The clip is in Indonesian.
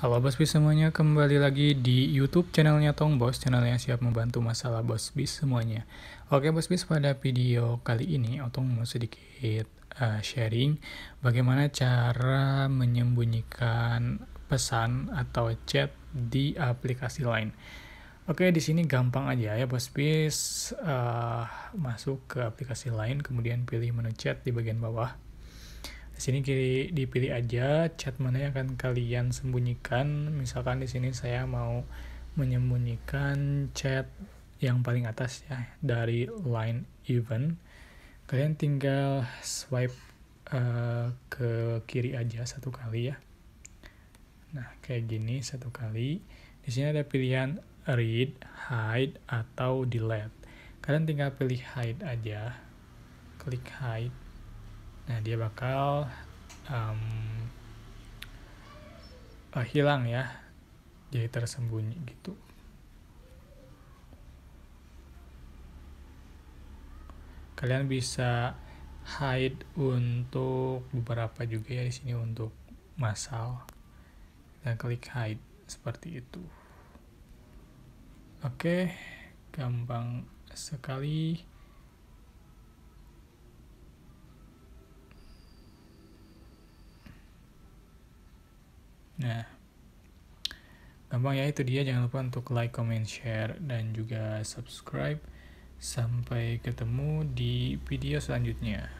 Halo Bos Bis semuanya, kembali lagi di YouTube channelnya Tong Bos, channel yang siap membantu masalah Bos Bis semuanya. Oke Bos Bis, pada video kali ini Otong mau sedikit uh, sharing bagaimana cara menyembunyikan pesan atau chat di aplikasi lain. Oke, di sini gampang aja ya Bos Bis, uh, masuk ke aplikasi lain kemudian pilih menu chat di bagian bawah di sini kiri dipilih aja chat mana yang akan kalian sembunyikan misalkan di sini saya mau menyembunyikan chat yang paling atas ya dari line event kalian tinggal swipe uh, ke kiri aja satu kali ya nah kayak gini satu kali di sini ada pilihan read hide atau delete kalian tinggal pilih hide aja klik hide Nah, dia bakal um, uh, hilang ya, jadi tersembunyi gitu. Kalian bisa hide untuk beberapa juga ya di sini untuk masal. Dan klik hide seperti itu. Oke, gampang sekali. Nah, gampang ya itu dia. Jangan lupa untuk like, comment, share, dan juga subscribe. Sampai ketemu di video selanjutnya.